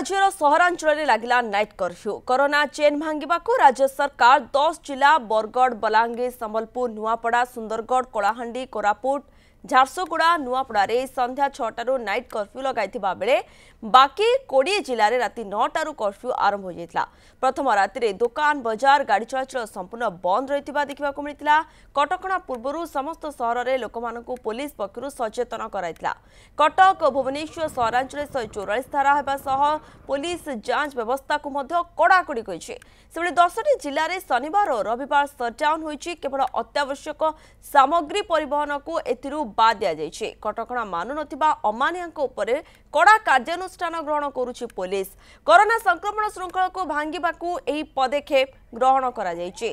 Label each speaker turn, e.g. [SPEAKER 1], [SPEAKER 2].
[SPEAKER 1] राज्य सहरांचल लगला नाइट कर्फ्यू कोरोना चेन भांगा को राज्य सरकार दस जिला बरगढ़ बलांगीर समबलपुर नुआपड़ा सुंदरगढ़ कलाहां कोरापुट ଝାରସୁଗୁଡ଼ା ନୂଆପଡ଼ାରେ ସନ୍ଧ୍ୟା ଛଅଟାରୁ ନାଇଟ୍ କର୍ଫ୍ୟୁ ଲଗାଇଥିବା ବେଳେ ବାକି କୋଡ଼ିଏ ଜିଲ୍ଲାରେ ରାତି ନଅଟାରୁ କର୍ଫ୍ୟୁ ଆରମ୍ଭ ହୋଇଯାଇଥିଲା ପ୍ରଥମ ରାତିରେ ଦୋକାନ ବଜାର ଗାଡ଼ି ଚଳାଚଳ ସମ୍ପୂର୍ଣ୍ଣ ବନ୍ଦ ରହିଥିବା ଦେଖିବାକୁ ମିଳିଥିଲା କଟକଣା ପୂର୍ବରୁ ସମସ୍ତ ସହରରେ ଲୋକମାନଙ୍କୁ ପୋଲିସ ପକ୍ଷରୁ ସଚେତନ କରାଇଥିଲା କଟକ ଓ ଭୁବନେଶ୍ୱର ସହରାଞ୍ଚଳରେ ଶହେ ଚଉରାଳିଶ ଧାରା ହେବା ସହ ପୋଲିସ ଯାଞ୍ଚ ବ୍ୟବସ୍ଥାକୁ ମଧ୍ୟ କଡ଼ାକଡ଼ି କରିଛି ସେଭଳି ଦଶଟି ଜିଲ୍ଲାରେ ଶନିବାର ଓ ରବିବାର ସଟ୍ଡାଉନ୍ ହୋଇଛି କେବଳ ଅତ୍ୟାବଶ୍ୟକ ସାମଗ୍ରୀ ପରିବହନକୁ ଏଥିରୁ ବାଦ୍ ଦିଆଯାଇଛି କଟକଣା ମାନୁନଥିବା ଅମାନିଆଙ୍କ ଉପରେ କଡ଼ା କାର୍ଯ୍ୟାନୁଷ୍ଠାନ ଗ୍ରହଣ କରୁଛି ପୋଲିସ କରୋନା ସଂକ୍ରମଣ ଶୃଙ୍ଖଳକୁ ଭାଙ୍ଗିବାକୁ ଏହି ପଦକ୍ଷେପ ଗ୍ରହଣ କରାଯାଇଛି